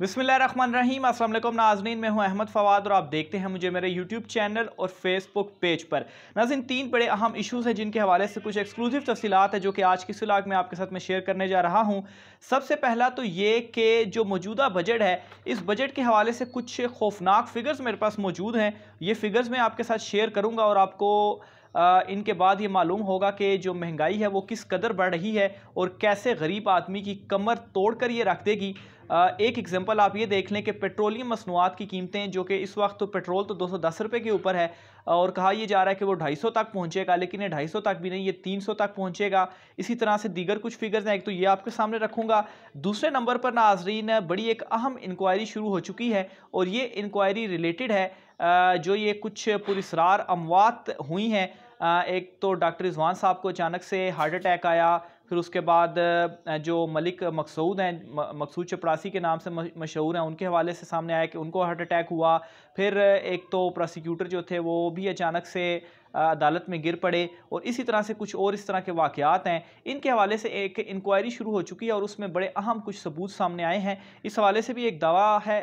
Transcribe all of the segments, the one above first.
बिसमीम असल नाजनीन मैं हूँ अहमद फवाद और आप देखते हैं मुझे मेरे यूट्यूब चैनल और फेसबुक पेज पर नाजिन तीन बड़े अहम इशूज़ हैं जिनके हवाले से कुछ एक्सक्लूसिव तफसीत है जो कि आज की सिलाक में आपके साथ मैं शेयर करने जा रहा हूँ सबसे पहला तो ये कि जो मौजूदा बजट है इस बजट के हवाले से कुछ खौफनाक फ़िगर्स मेरे पास मौजूद हैं ये फ़िगर्स मैं आपके साथ शेयर करूँगा और आपको इनके बाद ये मालूम होगा कि जो महंगाई है वो किस कदर बढ़ रही है और कैसे गरीब आदमी की कमर तोड़ कर ये रख देगी एक एग्ज़ाम्पल आप ये देख लें कि पेट्रोलियम मसनूआत की कीमतें जो कि इस वक्त तो पेट्रोल तो दो सौ दस रुपये के ऊपर है और कहा यह जा रहा है कि वो ढाई सौ तक पहुँचेगा लेकिन ये ढाई सौ तक भी नहीं ये तीन सौ तक पहुँचेगा इसी तरह से दीगर कुछ फिगर्स हैं एक तो ये आपके सामने रखूँगा दूसरे नंबर पर नाजरीन बड़ी एक अहम इंक्वायरी शुरू हो चुकी है और ये इंक्वायरी रिलेटेड है जो ये कुछ पुरस्ार अमवात हुई हैं एक तो डॉक्टर रिजवान साहब को अचानक से हार्ट अटैक आया फिर उसके बाद जो मलिक मकसूद हैं मकसूद चपरासी के नाम से मशहूर हैं उनके हवाले से सामने आया कि उनको हार्ट अटैक हुआ फिर एक तो प्रोसिक्यूटर जो थे वो भी अचानक से अदालत में गिर पड़े और इसी तरह से कुछ और इस तरह के वाक़ात हैं इनके हवाले से एक इंक्वायरी शुरू हो चुकी है और उसमें बड़े अहम कुछ सबूत सामने आए हैं इस हवाले से भी एक दवा है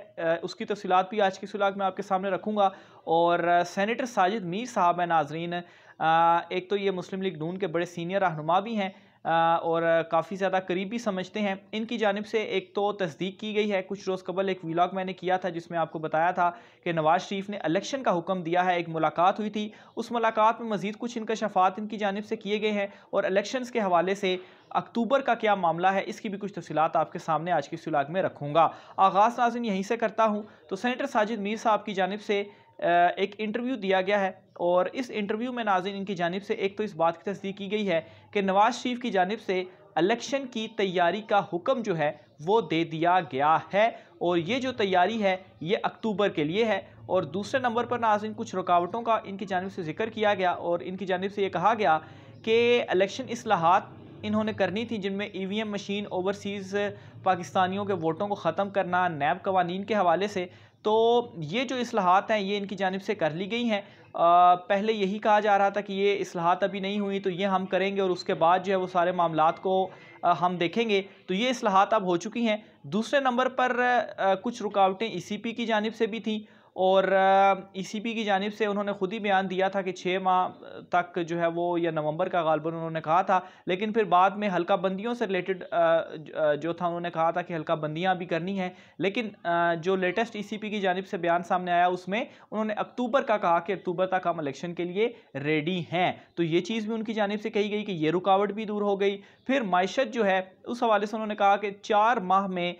उसकी तफसीत भी आज की सुलाख में आपके सामने रखूँगा और सैनिटर साजिद मीर साहब हैं नाजरीन एक तो ये मुस्लिम लीग नून के बड़े सीनियर रहनुमा भी हैं और काफ़ी ज़्यादा करीबी समझते हैं इनकी जानब से एक तो तस्दीक की गई है कुछ रोज़ कबल एक वीलाग मैंने किया था जिसमें आपको बताया था कि नवाज़ शरीफ ने इलेक्शन का हुक्म दिया है एक मुलाकात हुई थी उस मुलाकात में मज़ीद कुछ इनकशफात इनकी जानब से किए गए हैं और इलेक्शन के हवाले से अक्टूबर का क्या मामला है इसकी भी कुछ तफसीत आपके सामने आज की सुलाग में रखूँगा आगाज़ नाजन यहीं से करता हूँ तो सेनेटर साजिद मीर साहब की जानब से एक इंटरव्यू दिया गया है और इस इंटरव्यू में नाजिन इनकी जानब से एक तो इस बात की तस्दीक की गई है कि नवाज़ शरीफ की जानब से अलेक्शन की तैयारी का हुक्म जो है वो दे दिया गया है और ये जो तैयारी है ये अक्टूबर के लिए है और दूसरे नंबर पर नाजिन कुछ रुकावटों का इनकी जानब से जिक्र किया गया और इनकी जानब से ये कहा गया कि अलेक्शन असलाहत इन्होंने करनी थी जिनमें ई मशीन ओवरसीज़ पाकिस्तानियों के वोटों को ख़त्म करना नैब कवानीन के हवाले से तो ये जो असलाहत हैं ये इनकी जानब से कर ली गई हैं पहले यही कहा जा रहा था कि ये असलाहत अभी नहीं हुई तो ये हम करेंगे और उसके बाद जो है वो सारे मामला को हम देखेंगे तो ये असलाहत अब हो चुकी हैं दूसरे नंबर पर कुछ रुकावटें ई सी पी की जानब से भी थी और ईसीपी की जानब से उन्होंने ख़ुद ही बयान दिया था कि छः माह तक जो है वो या नवंबर का गालबन उन्होंने कहा था लेकिन फिर बाद में हल्का बंदियों से रिलेटेड जो था उन्होंने कहा था कि हल्का बंदियाँ भी करनी हैं लेकिन जो लेटेस्ट ईसीपी की जानब से बयान सामने आया उसमें उन्होंने अक्टूबर का कहा कि अक्टूबर तक हम इलेक्शन के लिए रेडी हैं तो ये चीज़ भी उनकी जानब से कही गई कि ये रुकावट भी दूर हो गई फिर मैशत जो है उस हवाले से उन्होंने कहा कि चार माह में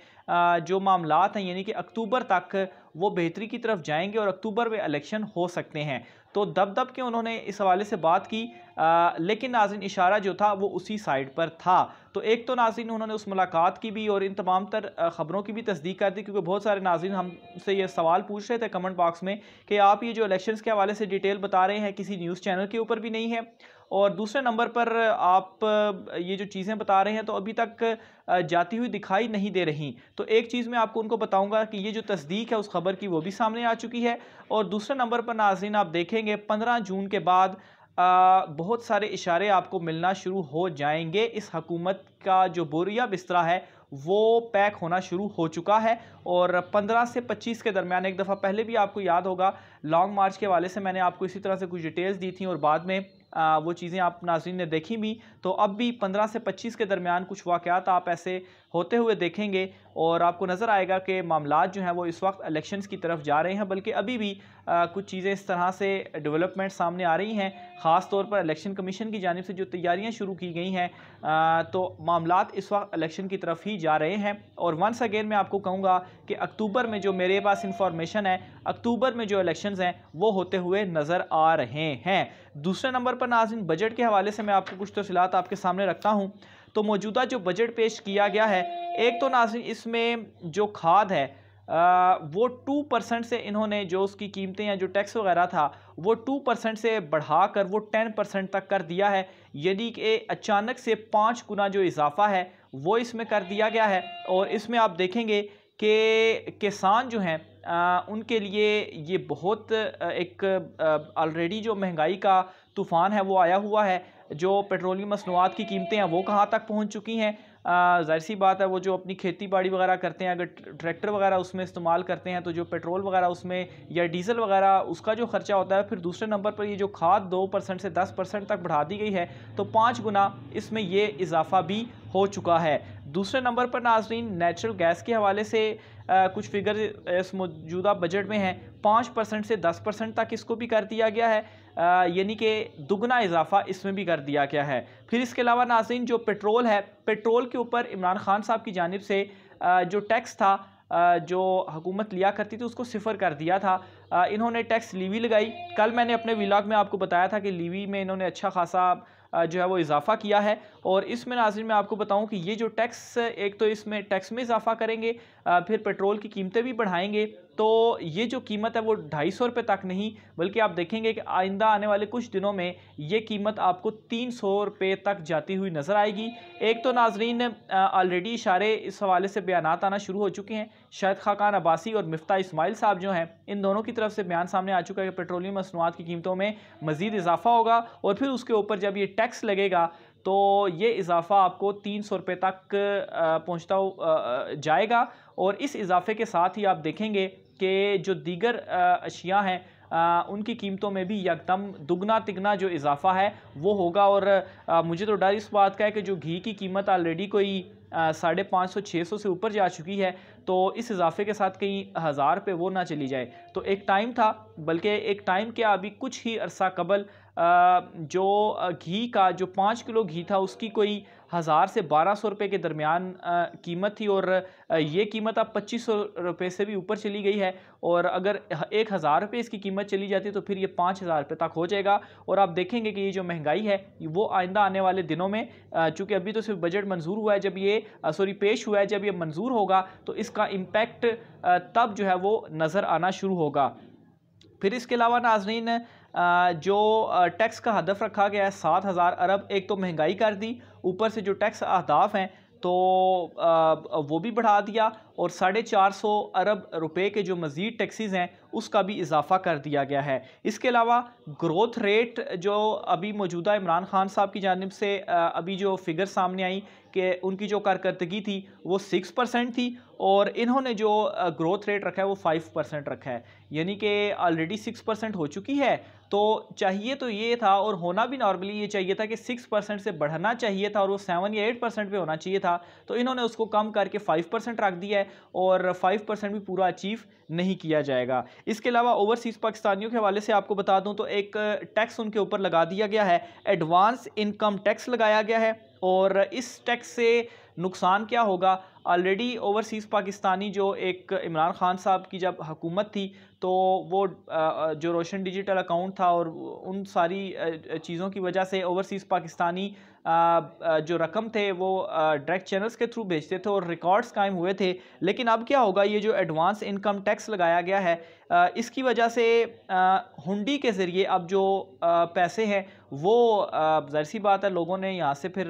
जो मामला हैं यानी कि अक्टूबर तक वो बेहतरी की तरफ जाएंगे और अक्टूबर में इलेक्शन हो सकते हैं तो दब दब के उन्होंने इस हवाले से बात की आ, लेकिन नाजिन इशारा जो था वो उसी साइड पर था तो एक तो नाजिन उन्होंने उस मुलाकात की भी और इन तमाम तर ख़बरों की भी तस्दीक कर दी क्योंकि बहुत सारे नाजिन हमसे ये सवाल पूछ रहे थे कमेंट बॉक्स में कि आप ये जो इलेक्शन के हवाले से डिटेल बता रहे हैं किसी न्यूज़ चैनल के ऊपर भी नहीं है और दूसरे नंबर पर आप ये जो चीज़ें बता रहे हैं तो अभी तक जाती हुई दिखाई नहीं दे रही तो एक चीज़ मैं आपको उनको बताऊंगा कि ये जो तस्दीक है उस खबर की वो भी सामने आ चुकी है और दूसरे नंबर पर नाजिन आप देखेंगे पंद्रह जून के बाद आ, बहुत सारे इशारे आपको मिलना शुरू हो जाएंगे इस हकूमत का जो बोरिया बिस्तरा है वो पैक होना शुरू हो चुका है और 15 से 25 के दरमियान एक दफ़ा पहले भी आपको याद होगा लॉन्ग मार्च के वाले से मैंने आपको इसी तरह से कुछ डिटेल्स दी थी और बाद में आ, वो चीज़ें आप नाजरन ने देखी भी तो अब भी 15 से 25 के दरमियान कुछ वाक़ात आप ऐसे होते हुए देखेंगे और आपको नज़र आएगा कि मामला जो हैं वो इस वक्त इलेक्शंस की तरफ जा रहे हैं बल्कि अभी भी आ, कुछ चीज़ें इस तरह से डेवलपमेंट सामने आ रही हैं ख़ास तौर पर इलेक्शन कमीशन की जानब से जो तैयारियां शुरू की गई हैं तो मामला इस वक्त इलेक्शन की तरफ ही जा रहे हैं और वंस अगेन मैं आपको कहूँगा कि अक्टूबर में जो मेरे पास इंफॉर्मेशन है अक्टूबर में जो इलेक्शन हैं वो होते हुए नज़र आ रहे हैं दूसरे नंबर पर नाजिन बजट के हवाले से मैं आपको कुछ तफसीत आपके सामने रखता हूँ तो मौजूदा जो बजट पेश किया गया है एक तो नाजिन इसमें जो खाद है आ, वो टू परसेंट से इन्होंने जो उसकी कीमतें या जो टैक्स वगैरह था वो टू परसेंट से बढ़ा कर वो टेन परसेंट तक कर दिया है यानी कि अचानक से पाँच गुना जो इजाफा है वो इसमें कर दिया गया है और इसमें आप देखेंगे कि किसान जो हैं उनके लिए ये बहुत एक ऑलरेडी जो महंगाई का तूफ़ान है वो आया हुआ है जो पेट्रोलियम मसनूआत की कीमतें हैं वो कहाँ तक पहुँच चुकी हैं ज़ाहिर सी बात है वो जो अपनी खेती बाड़ी वगैरह करते हैं अगर ट्रैक्टर वगैरह उसमें इस्तेमाल करते हैं तो जो पेट्रोल वगैरह उसमें या डीजल वगैरह उसका जो खर्चा होता है फिर दूसरे नंबर पर ये जो खाद दो परसेंट से दस परसेंट तक बढ़ा दी गई है तो पाँच गुना इसमें ये इजाफा भी हो चुका है दूसरे नंबर पर नाजरीन नेचुरल गैस के हवाले से कुछ फिगर इस मौजूदा बजट में हैं पाँच परसेंट से दस परसेंट तक इसको भी कर दिया गया है यानी कि दुगना इजाफा इसमें भी कर दिया गया है फिर इसके अलावा नाजिन जो पेट्रोल है पेट्रोल के ऊपर इमरान खान साहब की जानब से जो टैक्स था जो हुकूमत लिया करती थी उसको सिफर कर दिया था इन्होंने टैक्स लीवी लगाई कल मैंने अपने विलाग में आपको बताया था कि लीवी में इन्होंने अच्छा खासा जो है वो इजाफा किया है और इसमें नाजिन मैं आपको बताऊं कि ये जो टैक्स एक तो इसमें टैक्स में इजाफा करेंगे फिर पेट्रोल की कीमतें भी बढ़ाएंगे तो ये जो कीमत है वो ढाई सौ रुपये तक नहीं बल्कि आप देखेंगे कि आइंदा आने वाले कुछ दिनों में ये कीमत आपको तीन सौ रुपये तक जाती हुई नज़र आएगी एक तो नाजरीन ऑलरेडी इशारे इस हवाले से बयान आना शुरू हो चुके हैं शायद खाकान अब्बासी और मफ्ता इसमाइल साहब जो हैं इन दोनों की तरफ से बयान सामने आ चुका है कि पेट्रोलियम मसनूआत की कीमतों में मज़ीद इजाफा होगा और फिर उसके ऊपर जब ये टैक्स लगेगा तो ये इजाफ़ा आपको तीन सौ रुपये तक पहुँचता जाएगा और इस इजाफ़े के साथ ही आप देखेंगे कि जो दीगर अशिया हैं आ, उनकी कीमतों में भी यकदम दुगना तिगना जो इजाफ़ा है वो होगा और आ, मुझे तो डर इस बात का है कि जो घी की कीमत ऑलरेडी कोई साढ़े पाँच सौ छः सौ से ऊपर जा चुकी है तो इस इजाफे के साथ कहीं हज़ार पे वो ना चली जाए तो एक टाइम था बल्कि एक टाइम क्या अभी कुछ ही अरसा कबल जो घी का जो पाँच किलो घी था उसकी कोई हज़ार से बारह सौ रुपये के दरमियान कीमत थी और ये कीमत अब पच्चीस सौ रुपये से भी ऊपर चली गई है और अगर एक हज़ार रुपये इसकी कीमत चली जाती है तो फिर ये पाँच हज़ार रुपये तक हो जाएगा और आप देखेंगे कि ये जो महंगाई है वो आइंदा आने वाले दिनों में चूँकि अभी तो सिर्फ बजट मंजूर हुआ है जब ये सॉरी पेश हुआ है जब ये मंजूर होगा तो इसका इम्पेक्ट तब जो है वो नज़र आना शुरू होगा फिर इसके अलावा नाजरीन जो टैक्स का हदफ रखा गया है सात हज़ार अरब एक तो महंगाई कर दी ऊपर से जो टैक्स अहदाफ हैं तो वो भी बढ़ा दिया और साढ़े चार सौ अरब रुपए के जो मज़ीद टैक्सीज हैं उसका भी इजाफा कर दिया गया है इसके अलावा ग्रोथ रेट जो अभी मौजूदा इमरान खान साहब की जानब से अभी जो फिगर सामने आई कि उनकी जो कारकर्दगी थी वो सिक्स परसेंट थी और इन्होंने जो ग्रोथ रेट रखा है वो फाइव परसेंट रखा है यानी कि ऑलरेडी सिक्स परसेंट हो चुकी है तो चाहिए तो ये था और होना भी नॉर्मली ये चाहिए था कि सिक्स परसेंट से बढ़ना चाहिए था और वो सेवन या एट परसेंट पर होना चाहिए था तो इन्होंने उसको कम करके फाइव परसेंट रख दिया है और फाइव परसेंट भी पूरा अचीव नहीं किया जाएगा इसके अलावा ओवरसीज़ पाकिस्तानियों के हवाले से आपको बता दूँ तो एक टैक्स उनके ऊपर लगा दिया गया है एडवांस इनकम टैक्स लगाया गया है और इस टैक्स से नुकसान क्या होगा ऑलरेडी ओवरसीज़ पाकिस्तानी जो एक इमरान खान साहब की जब हुकूमत थी तो वो जो रोशन डिजिटल अकाउंट था और उन सारी चीज़ों की वजह से ओवरसीज़ पाकिस्तानी जो रकम थे वो डायरेक्ट चैनल्स के थ्रू भेजते थे और रिकॉर्ड्स कायम हुए थे लेकिन अब क्या होगा ये जो एडवांस इनकम टैक्स लगाया गया है इसकी वजह से हुंडी के ज़रिए अब जो पैसे हैं वो ज़ाहिर सी बात है लोगों ने यहाँ से फिर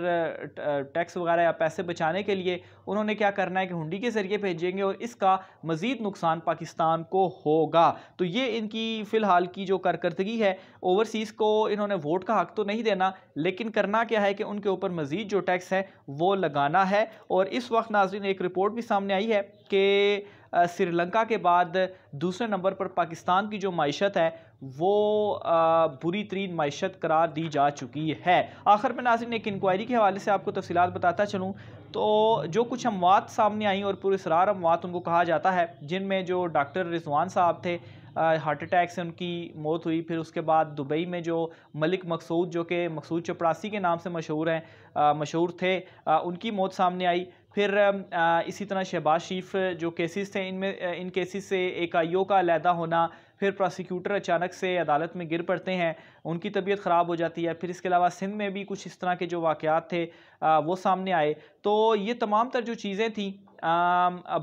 टैक्स वगैरह या पैसे बचाने के लिए उन्होंने क्या करना है कि हुंडी के ज़रिए भेजेंगे और इसका मज़ीद नुकसान पाकिस्तान को होगा तो ये इनकी फ़िलहाल की जो कारकर्दगी है ओवरसीज़ को इन्होंने वोट का हक तो नहीं देना लेकिन करना क्या है कि उनके ऊपर मज़ीद जो टैक्स है वो लगाना है और इस वक्त नाजरीन एक रिपोर्ट भी सामने आई है कि श्रीलंका के बाद दूसरे नंबर पर पाकिस्तान की जो मीशत है वो आ, बुरी तरीन मीशत करार दी जा चुकी है आखिर में नाजिन एक इंक्वायरी के हवाले से आपको तफसीत बताता चलूँ तो जो कुछ अमवात सामने आई और सरार अमवात उनको कहा जाता है जिनमें जो डॉक्टर रिजवान साहब थे हार्ट अटैक से उनकी मौत हुई फिर उसके बाद दुबई में जो मलिक मकसूद जो कि मकसूद चपरासी के नाम से मशहूर हैं मशहूर थे आ, उनकी मौत सामने आई फिर इसी तरह शहबाज शरीफ जो केसेस थे इनमें इन केसेस से एक आईओ का अलहदा होना फिर प्रोसिक्यूटर अचानक से अदालत में गिर पड़ते हैं उनकी तबीयत ख़राब हो जाती है फिर इसके अलावा सिंध में भी कुछ इस तरह के जो वाक़ात थे आ, वो सामने आए तो ये तमाम तर जो चीज़ें थी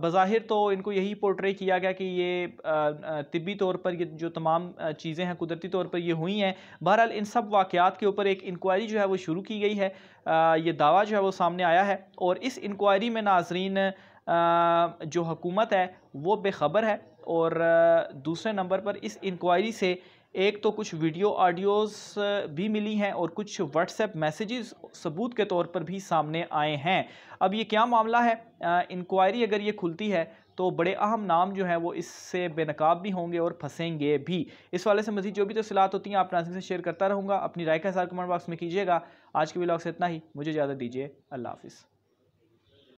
बज़ाहिर तो इनको यही पोर्ट्रे किया गया कि ये तबी तौर पर ये जो तमाम चीज़ें हैं कुदरती तौर पर ये हुई हैं बहरहाल इन सब वाक़ात के ऊपर एक इंक्वायरी जो है वो शुरू की गई है आ, ये दावा जो है वो सामने आया है और इस इंक्वायरी में नाजरीन जो हकूमत है वो बेखबर है और दूसरे नंबर पर इस इंक्वायरी से एक तो कुछ वीडियो ऑडियोज़ भी मिली हैं और कुछ व्हाट्सएप मैसेजेस सबूत के तौर पर भी सामने आए हैं अब ये क्या मामला है इंक्वायरी अगर ये खुलती है तो बड़े अहम नाम जो हैं वो इससे बेनकाब भी होंगे और फंसेंगे भी इस वाले से मजीद जो भी तफ़ीत होती हैं आप नाजिक से शेयर करता रहूँगा अपनी राय का हज़ार कमेंट बॉक्स में कीजिएगा आज के ब्लॉग से इतना ही मुझे ज़्यादा दीजिए अल्लाह हाफिज़